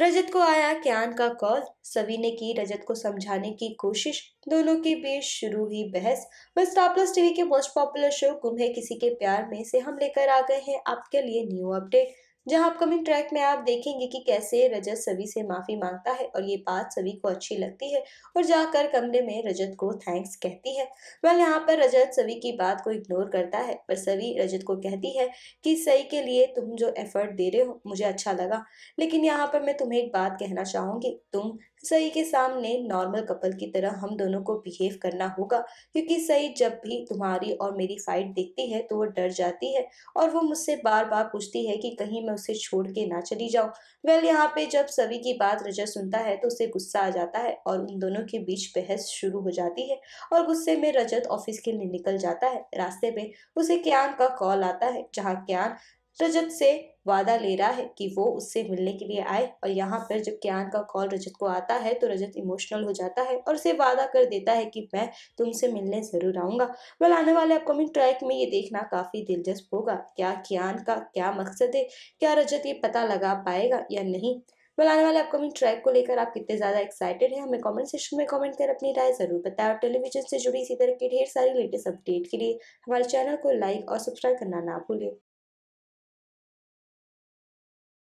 रजत को आया क्यान का कॉल सभी ने की रजत को समझाने की कोशिश दोनों के बीच शुरू हुई बहस बस टॉपलस टीवी के मोस्ट पॉपुलर शो है किसी के प्यार में से हम लेकर आ गए हैं आपके लिए न्यू अपडेट जहां अपकमिंग ट्रैक में आप देखेंगे कि कैसे रजत सभी से माफ़ी मांगता है और ये बात सभी को अच्छी लगती है और जाकर कमरे में रजत को थैंक्स कहती है वह यहाँ पर रजत सभी की बात को इग्नोर करता है पर सभी रजत को कहती है कि सही के लिए तुम जो एफर्ट दे रहे हो मुझे अच्छा लगा लेकिन यहाँ पर मैं तुम्हें एक बात कहना चाहूंगी तुम सही के सामने नॉर्मल कपल की तरह हम दोनों को बिहेव करना होगा क्योंकि सही जब भी तुम्हारी और मेरी फाइट देखती है तो वो डर जाती है और वो मुझसे बार बार पूछती है कि कहीं मैं मैं उसे छोड़ के ना चली जाऊं वेल यहाँ पे जब सभी की बात रजा सुनता है तो उसे गुस्सा आ जाता है और उन दोनों के बीच बहस शुरू हो जाती है और गुस्से में रजत ऑफिस के लिए निकल जाता है रास्ते पे उसे क्यान का कॉल आता है जहाँ क्यान रजत तो से वादा ले रहा है कि वो उससे मिलने के लिए आए और यहाँ पर जब क्यान का कॉल रजत को आता है तो रजत इमोशनल हो जाता है और उसे वादा कर देता है कि मैं तुमसे मिलने ज़रूर आऊंगा वेल आने वाले अपकमिंग ट्रैक में ये देखना काफ़ी दिलचस्प होगा क्या क्यान का क्या मकसद है क्या रजत ये पता लगा पाएगा या नहीं वेल आने वाले अपकमिंग ट्रैक को लेकर आप कितने ज़्यादा एक्साइटेड हैं हमें कमेंट सेक्शन में कमेंट कर अपनी राय ज़रूर बताएं और टेलीविजन से जुड़ी इसी तरह की ढेर सारी लेटेस्ट अपडेट के लिए हमारे चैनल को लाइक और सब्सक्राइब करना ना भूलें